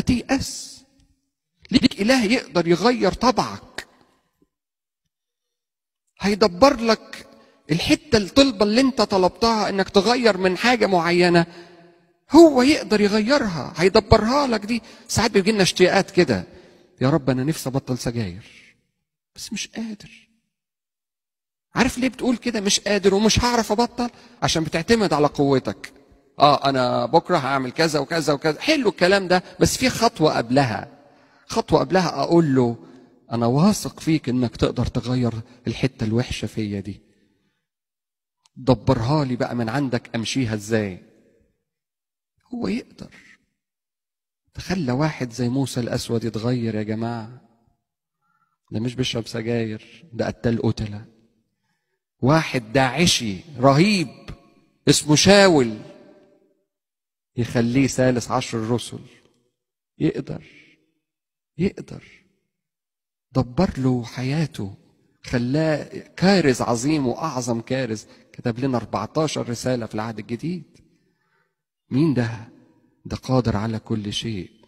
تيأس ليك إله يقدر يغير طبعك هيدبر لك الحتة الطلبة اللي انت طلبتها انك تغير من حاجة معينة هو يقدر يغيرها هيدبرها لك دي ساعات بيجي لنا اشتياقات كده يا رب انا نفسي ابطل سجاير بس مش قادر عارف ليه بتقول كده مش قادر ومش هعرف ابطل عشان بتعتمد على قوتك اه انا بكره هعمل كذا وكذا وكذا حلو الكلام ده بس في خطوه قبلها خطوه قبلها اقول له انا واثق فيك انك تقدر تغير الحته الوحشه فيا دي دبرها لي بقى من عندك امشيها ازاي هو يقدر تخلى واحد زي موسى الاسود يتغير يا جماعه ده مش بيشرب سجاير ده قتال قتله واحد داعشي رهيب اسمه شاول يخليه ثالث عشر الرسل يقدر يقدر دبر له حياته خلاه كارز عظيم واعظم كارز كتب لنا 14 رساله في العهد الجديد مين ده ده قادر على كل شيء